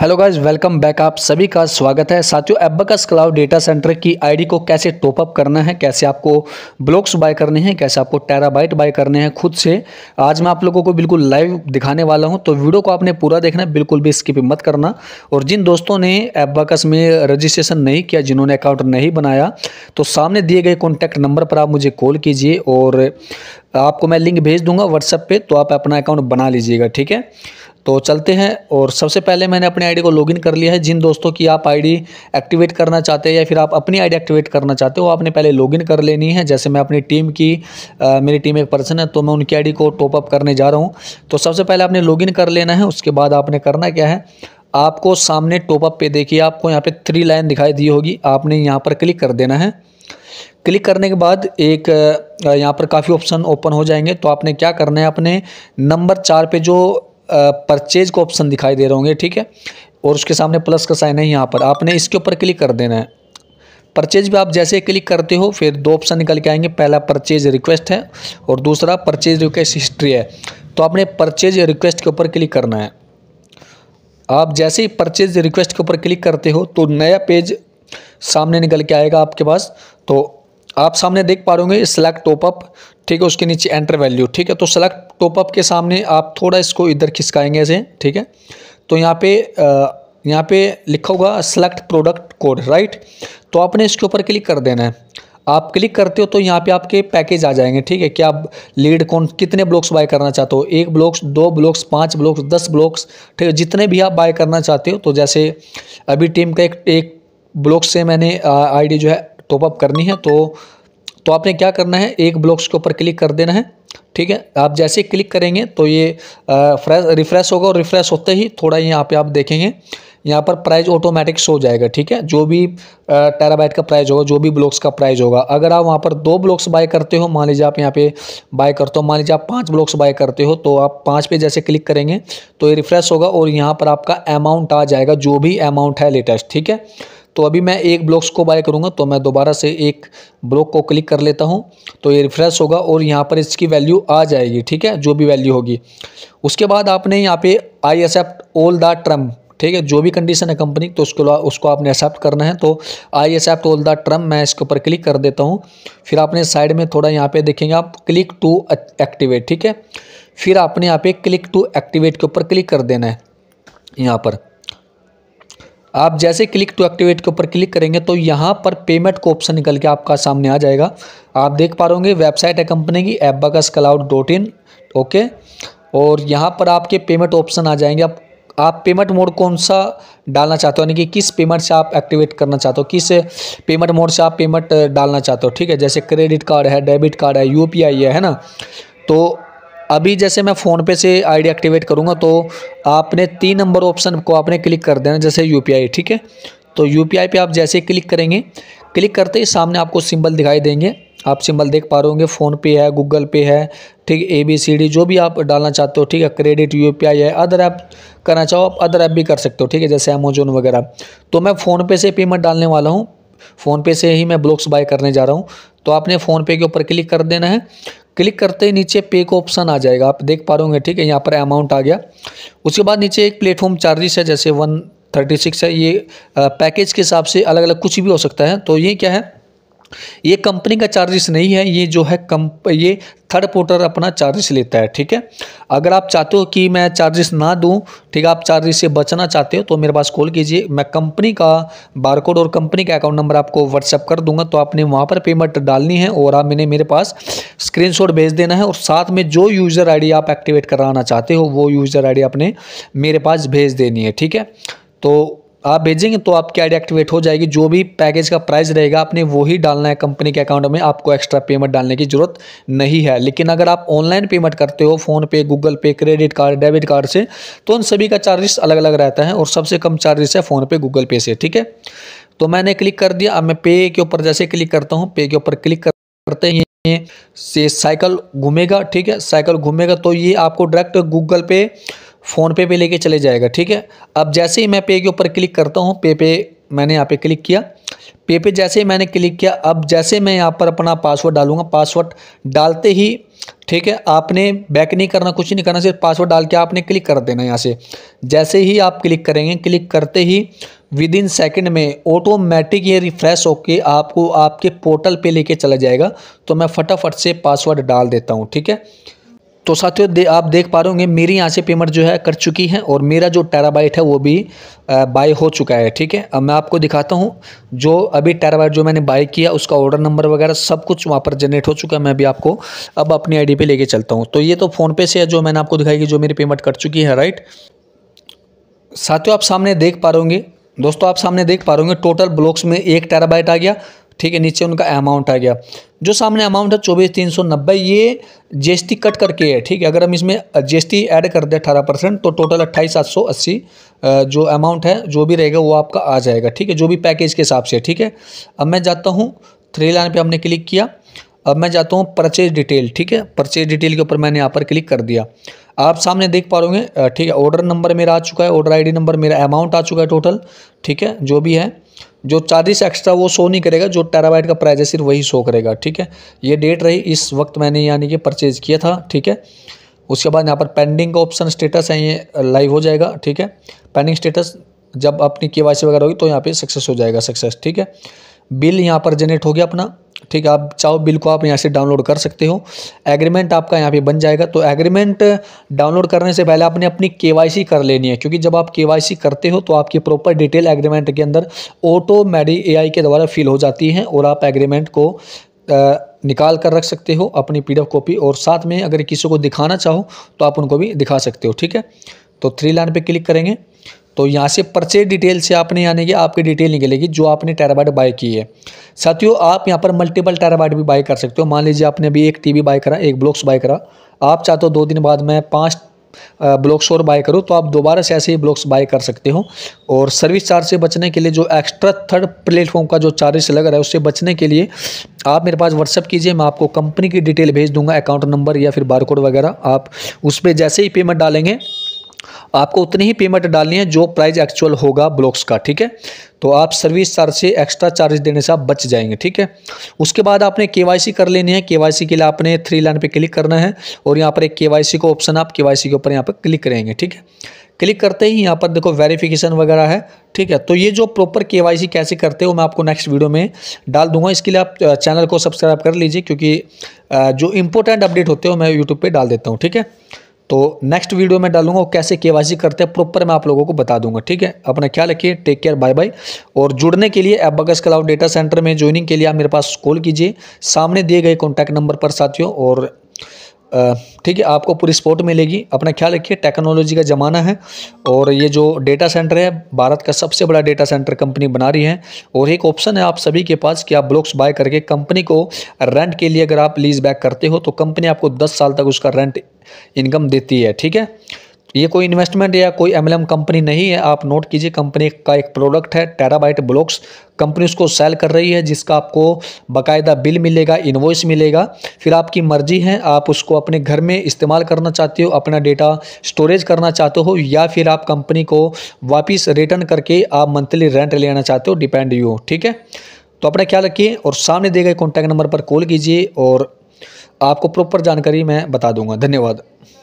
hello guys welcome back आप सभी का स्वागत है साथियों एब्बकस क्लाउड डेटा सेंटर की आईडी को कैसे टॉपअप करना है कैसे आपको ब्लॉक्स बाय करने हैं कैसे आपको टेराबाइट बाय करने हैं खुद से आज मैं आप लोगों को बिल्कुल लाइव दिखाने वाला हूं तो वीडियो को आपने पूरा देखना है बिल्कुल भी स्किप मत करना और जिन दोस्तों ने एब्बकस में रजिस्ट्रेशन नहीं किया जिन्होंने अकाउंट नहीं बनाया तो सामने दिए गए कॉन्टैक्ट नंबर पर आप मुझे कॉल कीजिए और आपको मैं लिंक भेज दूंगा व्हाट्सएप पे तो आप अपना अकाउंट बना लीजिएगा ठीक है तो चलते हैं और सबसे पहले मैंने अपनी आईडी को लॉगिन कर लिया है जिन दोस्तों की आप आईडी एक्टिवेट करना चाहते हैं या फिर आप अपनी आईडी एक्टिवेट करना चाहते हो आपने पहले लॉगिन कर लेनी है जैसे मैं अपनी टीम की आ, मेरी टीम एक पर्सन है तो मैं उनकी आईडी को टॉपअप करने जा रहा हूँ तो सबसे पहले आपने लॉगिन कर लेना है उसके बाद आपने करना क्या है आपको सामने टॉपअप पर देखिए आपको यहाँ पर थ्री लाइन दिखाई दी होगी आपने यहाँ पर क्लिक कर देना है क्लिक करने के बाद एक यहाँ पर काफ़ी ऑप्शन ओपन हो जाएंगे तो आपने क्या करना है अपने नंबर चार पे जो परचेज का ऑप्शन दिखाई दे रहे होंगे ठीक है और उसके सामने प्लस का साइन है यहाँ पर आपने इसके ऊपर क्लिक कर देना है परचेज भी आप जैसे क्लिक करते हो फिर दो ऑप्शन निकल के आएंगे पहला परचेज रिक्वेस्ट है और दूसरा परचेज रिक्वेस्ट हिस्ट्री है तो आपने परचेज रिक्वेस्ट के ऊपर क्लिक करना है आप जैसे ही परचेज रिक्वेस्ट के ऊपर क्लिक करते हो तो नया पेज सामने निकल के आएगा आपके पास तो आप सामने देख पा रहे सेलेक्ट टॉपअप ठीक है उसके नीचे एंटर वैल्यू ठीक है तो सेलेक्ट टॉपअप के सामने आप थोड़ा इसको इधर खिसकाएंगे ऐसे ठीक है तो यहाँ पे यहाँ पे लिखा होगा सेलेक्ट प्रोडक्ट कोड राइट तो आपने इसके ऊपर क्लिक कर देना है आप क्लिक करते हो तो यहाँ पे आपके पैकेज आ जाएंगे ठीक है क्या आप लीड कौन कितने ब्लॉक्स बाय करना चाहते हो एक ब्लॉक्स दो ब्लॉक्स पाँच ब्लॉक्स दस ब्लॉक्स ठीक है जितने भी आप बाय करना चाहते हो तो जैसे अभी टीम का एक एक ब्लॉक से मैंने आईडी जो है अप करनी है तो तो आपने क्या करना है एक ब्लॉक्स के ऊपर क्लिक कर देना है ठीक है आप जैसे ही क्लिक करेंगे तो ये फ्रेश रिफ्रेश होगा और रिफ्रेश होते ही थोड़ा यहाँ पे आप देखेंगे यहाँ पर प्राइस ऑटोमेटिक शो जाएगा ठीक है जो भी टेराबाइट का प्राइस होगा जो भी ब्लॉक्स का प्राइस होगा अगर आप वहाँ पर दो ब्लॉक्स बाय करते हो मान लीजिए आप यहाँ पे बाय करते हो मान लीजिए आप पाँच ब्लॉक्स बाय करते हो तो आप पाँच पे जैसे क्लिक करेंगे तो ये रिफ्रेश होगा और यहाँ पर आपका अमाउंट आ जाएगा जो भी अमाउंट है लेटेस्ट ठीक है तो अभी मैं एक ब्लॉक्स को बाय करूँगा तो मैं दोबारा से एक ब्लॉक को क्लिक कर लेता हूँ तो ये रिफ्रेश होगा और यहाँ पर इसकी वैल्यू आ जाएगी ठीक है जो भी वैल्यू होगी उसके बाद आपने यहाँ पे I accept all the term ठीक है जो भी कंडीशन है कंपनी तो उसको उसको आपने एक्सेप्ट करना है तो I accept all the term मैं इसके ऊपर क्लिक कर देता हूँ फिर आपने साइड में थोड़ा यहाँ पर देखेंगे आप क्लिक टू एक्टिवेट ठीक है फिर आपने यहाँ पे क्लिक टू एक्टिवेट के ऊपर क्लिक कर देना है यहाँ पर आप जैसे क्लिक टू एक्टिवेट के ऊपर क्लिक करेंगे तो यहाँ पर पेमेंट का ऑप्शन निकल के आपका सामने आ जाएगा आप देख पा रहे वेबसाइट है कंपनी की Abacus cloud dot in okay और यहाँ पर आपके पेमेंट ऑप्शन आ जाएंगे आप आप पेमेंट मोड कौन सा डालना चाहते हो यानी कि किस पेमेंट से आप एक्टिवेट करना चाहते हो किस पेमेंट मोड से आप पेमेंट डालना चाहते हो ठीक है जैसे क्रेडिट कार्ड है डेबिट कार्ड है यू है है ना तो अभी जैसे मैं फ़ोनपे से आईडी एक्टिवेट करूँगा तो आपने तीन नंबर ऑप्शन को आपने क्लिक कर देना जैसे यूपीआई ठीक है तो यूपीआई पे आप जैसे क्लिक करेंगे क्लिक करते ही सामने आपको सिंबल दिखाई देंगे आप सिंबल देख पा रहे होंगे फ़ोनपे है गूगल पे है ठीक ए बी सी डी जो भी आप डालना चाहते हो ठीक है क्रेडिट यू पी आई है अदर ऐप करना चाहो आप अदर ऐप भी कर सकते हो ठीक है जैसे अमेजोन वगैरह तो मैं फ़ोनपे से पेमेंट डालने वाला हूँ फ़ोनपे से ही मैं ब्लॉक्स बाय करने जा रहा हूँ तो आपने फ़ोनपे के ऊपर क्लिक कर देना है क्लिक करते ही नीचे पे का ऑप्शन आ जाएगा आप देख पा रहे होंगे ठीक है यहाँ पर अमाउंट आ गया उसके बाद नीचे एक प्लेटफॉर्म चार्जेस है जैसे वन थर्टी सिक्स है ये पैकेज के हिसाब से अलग अलग कुछ भी हो सकता है तो ये क्या है ये कंपनी का चार्जेस नहीं है ये जो है कम ये थर्ड पोर्टर अपना चार्जेस लेता है ठीक है अगर आप चाहते हो कि मैं चार्जेस ना दूं ठीक है आप चार्जेस से बचना चाहते हो तो मेरे पास कॉल कीजिए मैं कंपनी का बारकोड और कंपनी का अकाउंट नंबर आपको व्हाट्सअप कर दूंगा तो आपने वहाँ पर पेमेंट डालनी है और आप मैंने मेरे पास स्क्रीन भेज देना है और साथ में जो यूज़र आई आप एक्टिवेट कराना चाहते हो वो यूज़र आई आपने मेरे पास भेज देनी है ठीक है तो आप भेजेंगे तो आपकी आईडी एक्टिवेट हो जाएगी जो भी पैकेज का प्राइस रहेगा आपने वही डालना है कंपनी के अकाउंट में आपको एक्स्ट्रा पेमेंट डालने की ज़रूरत नहीं है लेकिन अगर आप ऑनलाइन पेमेंट करते हो PhonePe Google Pay credit card debit card से तो उन सभी का चार्जेस अलग अलग रहता है और सबसे कम चार्जेस है फ़ोनपे गूगल पे से ठीक है तो मैंने क्लिक कर दिया अब मैं पे के ऊपर जैसे क्लिक करता हूँ पे के ऊपर क्लिक करते ही से साइकिल घूमेगा ठीक है साइकिल घूमेगा तो ये आपको डायरेक्ट गूगल पे फ़ोनपे पे लेके चले जाएगा ठीक है अब जैसे ही मैं पे के ऊपर क्लिक करता हूँ पे पे मैंने यहाँ पे क्लिक किया पे पे जैसे ही मैंने क्लिक किया अब जैसे मैं यहाँ पर अपना पासवर्ड डालूँगा पासवर्ड डालते ही ठीक है आपने बैक नहीं करना कुछ नहीं करना सिर्फ पासवर्ड डाल के आपने क्लिक कर देना यहाँ से जैसे ही आप क्लिक करेंगे क्लिक करते ही विद इन सेकेंड में ऑटोमेटिक ये रिफ्रेश होकर आपको आपके पोर्टल पे लेके चला जाएगा तो मैं फटाफट से पासवर्ड डाल देता हूँ ठीक है तो साथियों दे, आप देख पा रहे होंगे मेरी यहाँ से पेमेंट जो है कर चुकी है और मेरा जो टेराबाइट है वो भी बाय हो चुका है ठीक है अब मैं आपको दिखाता हूँ जो अभी टेराबाइट जो मैंने बाय किया उसका ऑर्डर नंबर वगैरह सब कुछ वहाँ पर जनरेट हो चुका है मैं भी आपको अब अपनी आई पे लेके चलता हूँ तो ये तो फ़ोनपे से है जो मैंने आपको दिखाई कि जो मेरी पेमेंट कर चुकी है राइट साथियों आप सामने देख पा रहे होंगे दोस्तों आप सामने देख पा रहे होंगे टोटल ब्लॉक्स में एक टेराबाइट आ गया ठीक है नीचे उनका अमाउंट आ गया जो सामने अमाउंट है चौबीस तीन सौ नब्बे ये जी कट करके है ठीक है अगर हम इसमें जी ऐड कर दें अठारह परसेंट तो टोटल अट्ठाईस सात सौ अस्सी जो अमाउंट है जो भी रहेगा वो आपका आ जाएगा ठीक है जो भी पैकेज के हिसाब से ठीक है अब मैं जाता हूँ थ्री लाइन पर हमने क्लिक किया अब मैं जाता हूँ परचेज डिटेल ठीक है परचेज डिटेल के ऊपर मैंने यहाँ पर क्लिक कर दिया आप सामने देख पा रहे ठीक है ऑर्डर नंबर मेरा आ चुका है ऑर्डर आईडी नंबर मेरा अमाउंट आ चुका है टोटल ठीक है जो भी है जो चार्जेस एक्स्ट्रा वो शो नहीं करेगा जो टेराबाइट का प्राइस है सिर्फ वही शो करेगा ठीक है ये डेट रही इस वक्त मैंने यानी कि परचेज़ किया था ठीक है उसके बाद यहाँ पर पेंडिंग का ऑप्शन स्टेटस है ये लाइव हो जाएगा ठीक है पेंडिंग स्टेटस जब अपनी के वगैरह होगी तो यहाँ पे सक्सेस हो जाएगा सक्सेस ठीक है बिल यहाँ पर जनरेट हो गया अपना ठीक है आप चाहो बिल को आप यहाँ से डाउनलोड कर सकते हो एग्रीमेंट आपका यहाँ पे बन जाएगा तो एग्रीमेंट डाउनलोड करने से पहले आपने अपनी केवाईसी कर लेनी है क्योंकि जब आप केवाईसी करते हो तो आपकी प्रॉपर डिटेल एग्रीमेंट के अंदर ऑटो मेडी एआई के द्वारा फिल हो जाती है और आप एग्रीमेंट को निकाल कर रख सकते हो अपनी पी कॉपी और साथ में अगर किसी को दिखाना चाहो तो आप उनको भी दिखा सकते हो ठीक है तो थ्री लाइन पर क्लिक करेंगे तो यहाँ से परचेज डिटेल से आपने यानी कि आपकी डिटेल निकलेगी जो आपने टेराबाइट बाय की है साथियों आप यहाँ पर मल्टीपल टेराबाइट भी बाय कर सकते हो मान लीजिए आपने अभी एक टीवी बाय करा एक ब्लॉक्स बाय करा आप चाहते हो दो दिन बाद मैं पाँच ब्लॉक्स और बाय करूँ तो आप दोबारा से ऐसे ही ब्लॉक्स बाय कर सकते हो और सर्विस चार्ज से बचने के लिए जो एक्स्ट्रा थर्ड प्लेटफॉर्म का जो चार्जेस लग रहा है उससे बचने के लिए आप मेरे पास व्हाट्सअप कीजिए मैं आपको कंपनी की डिटेल भेज दूंगा अकाउंट नंबर या फिर बारकोड वगैरह आप उस पर जैसे ही पेमेंट डालेंगे आपको उतनी ही पेमेंट डालनी है जो प्राइस एक्चुअल होगा ब्लॉक्स का ठीक है तो आप सर्विस चार्ज से एक्स्ट्रा चार्ज देने से आप बच जाएंगे ठीक है उसके बाद आपने केवाईसी कर लेनी है केवाईसी के लिए आपने थ्री लाइन पे क्लिक करना है और यहाँ पर एक केवाईसी का ऑप्शन आप केवाईसी के ऊपर यहाँ पर क्लिक करेंगे ठीक है क्लिक करते ही यहाँ पर देखो वेरिफिकेशन वगैरह है ठीक है तो ये जो प्रॉपर के कैसे करते हो मैं आपको नेक्स्ट वीडियो में डाल दूंगा इसके लिए आप चैनल को सब्सक्राइब कर लीजिए क्योंकि जो इंपॉर्टेंट अपडेट होते हो मैं यूट्यूब पर डाल देता हूँ ठीक है तो नेक्स्ट वीडियो में डालूंगा कैसे के करते हैं प्रॉपर मैं आप लोगों को बता दूंगा ठीक है अपना ख्याल रखिए टेक केयर बाय बाय और जुड़ने के लिए एबगस क्लाउड डेटा सेंटर में ज्वाइनिंग के लिए आप मेरे पास कॉल कीजिए सामने दिए गए कॉन्टैक्ट नंबर पर साथियों और ठीक है आपको पूरी सपोर्ट मिलेगी अपना ख्याल रखिए टेक्नोलॉजी का ज़माना है और ये जो डेटा सेंटर है भारत का सबसे बड़ा डेटा सेंटर कंपनी बना रही है और एक ऑप्शन है आप सभी के पास कि आप ब्लॉक्स बाय करके कंपनी को रेंट के लिए अगर आप लीज बैक करते हो तो कंपनी आपको दस साल तक उसका रेंट इनकम देती है ठीक है ये कोई इन्वेस्टमेंट या कोई एमएलएम कंपनी नहीं है आप नोट कीजिए कंपनी का एक प्रोडक्ट है टेराबाइट ब्लॉक्स कंपनी उसको सेल कर रही है जिसका आपको बाकायदा बिल मिलेगा इन्वॉइस मिलेगा फिर आपकी मर्जी है आप उसको अपने घर में इस्तेमाल करना चाहते हो अपना डेटा स्टोरेज करना चाहते हो या फिर आप कंपनी को वापिस रिटर्न करके आप मंथली रेंट लेना चाहते हो डिपेंड यू ठीक है तो अपना ख्याल रखिए और सामने दिए गए कॉन्टैक्ट नंबर पर कॉल कीजिए और आपको प्रॉपर जानकारी मैं बता दूंगा धन्यवाद